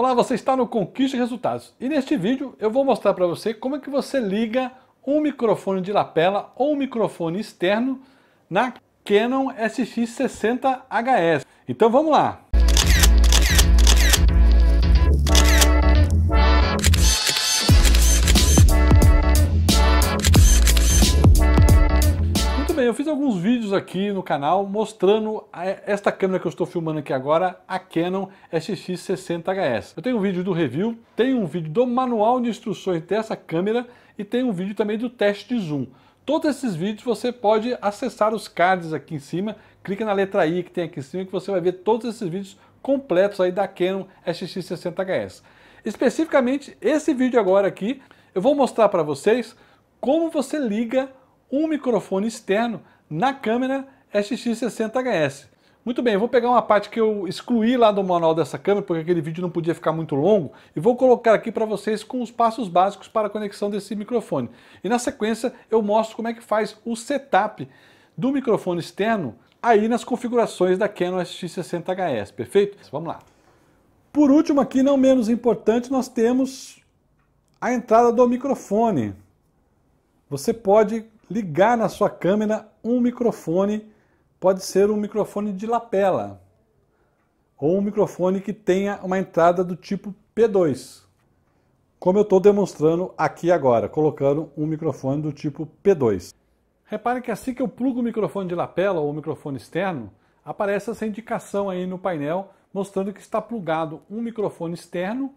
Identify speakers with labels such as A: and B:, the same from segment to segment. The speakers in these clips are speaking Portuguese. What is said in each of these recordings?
A: Olá, você está no Conquista Resultados e neste vídeo eu vou mostrar para você como é que você liga um microfone de lapela ou um microfone externo na Canon SX60HS. Então vamos lá! fiz alguns vídeos aqui no canal mostrando é, esta câmera que eu estou filmando aqui agora, a Canon SX60HS. Eu tenho um vídeo do review, tenho um vídeo do manual de instruções dessa câmera e tem um vídeo também do teste de zoom. Todos esses vídeos você pode acessar os cards aqui em cima, clica na letra I que tem aqui em cima que você vai ver todos esses vídeos completos aí da Canon SX60HS. Especificamente esse vídeo agora aqui, eu vou mostrar para vocês como você liga um microfone externo na câmera SX60HS. Muito bem, eu vou pegar uma parte que eu excluí lá do manual dessa câmera, porque aquele vídeo não podia ficar muito longo, e vou colocar aqui para vocês com os passos básicos para a conexão desse microfone. E na sequência eu mostro como é que faz o setup do microfone externo aí nas configurações da Canon SX60HS, perfeito? Vamos lá. Por último aqui, não menos importante, nós temos a entrada do microfone. Você pode ligar na sua câmera um microfone, pode ser um microfone de lapela ou um microfone que tenha uma entrada do tipo P2, como eu estou demonstrando aqui agora, colocando um microfone do tipo P2. Repare que assim que eu plugo o microfone de lapela ou o microfone externo, aparece essa indicação aí no painel mostrando que está plugado um microfone externo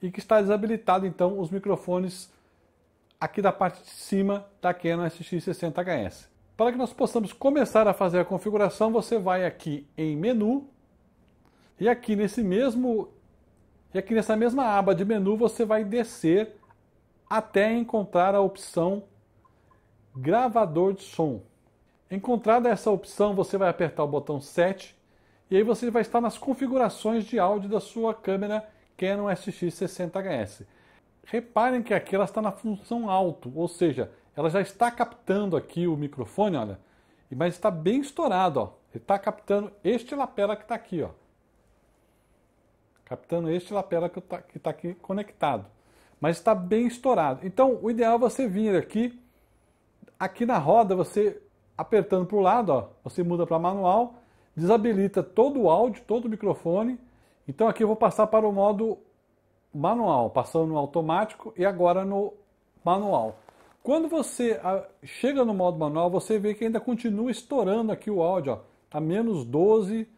A: e que está desabilitado então os microfones aqui da parte de cima da Canon SX60HS. Para que nós possamos começar a fazer a configuração, você vai aqui em menu e aqui nesse mesmo e aqui nessa mesma aba de menu você vai descer até encontrar a opção gravador de som. Encontrada essa opção, você vai apertar o botão 7 e aí você vai estar nas configurações de áudio da sua câmera Canon é SX60HS. Reparem que aqui ela está na função alto, ou seja, ela já está captando aqui o microfone, olha, mas está bem estourado, ó. Ele está captando este lapela que está aqui, ó. Captando este lapela tá, que está aqui conectado. Mas está bem estourado. Então, o ideal é você vir aqui, aqui na roda, você apertando para o lado, ó, você muda para manual, desabilita todo o áudio, todo o microfone. Então aqui eu vou passar para o modo manual, passando no automático e agora no manual. Quando você ah, chega no modo manual, você vê que ainda continua estourando aqui o áudio, a tá menos 12,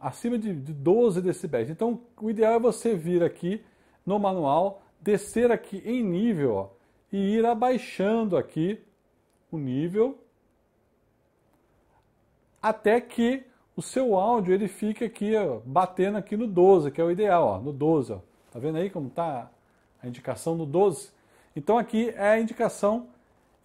A: acima de 12 decibéis. Então, o ideal é você vir aqui no manual, descer aqui em nível ó, e ir abaixando aqui o nível até que o seu áudio ele fique aqui ó, batendo aqui no 12, que é o ideal, ó, no 12. Ó. Está vendo aí como está a indicação no 12? Então aqui é a indicação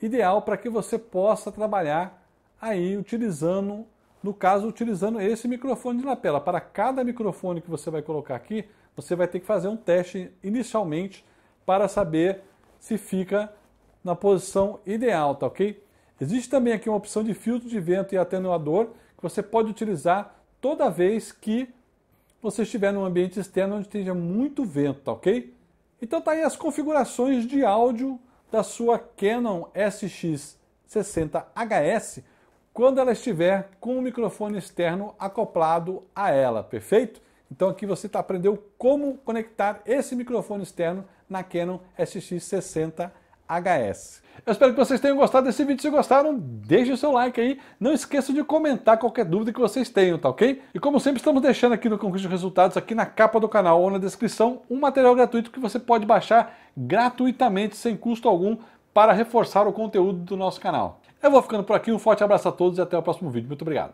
A: ideal para que você possa trabalhar aí utilizando, no caso, utilizando esse microfone de lapela. Para cada microfone que você vai colocar aqui, você vai ter que fazer um teste inicialmente para saber se fica na posição ideal, tá ok? Existe também aqui uma opção de filtro de vento e atenuador que você pode utilizar toda vez que você estiver num ambiente externo onde esteja muito vento, tá ok? Então tá aí as configurações de áudio da sua Canon SX60HS quando ela estiver com o microfone externo acoplado a ela, perfeito? Então aqui você tá aprendeu como conectar esse microfone externo na Canon SX60HS. HS. Eu espero que vocês tenham gostado desse vídeo. Se gostaram, deixe o seu like aí. Não esqueça de comentar qualquer dúvida que vocês tenham, tá ok? E como sempre, estamos deixando aqui no concurso de resultados, aqui na capa do canal ou na descrição, um material gratuito que você pode baixar gratuitamente, sem custo algum, para reforçar o conteúdo do nosso canal. Eu vou ficando por aqui, um forte abraço a todos e até o próximo vídeo. Muito obrigado.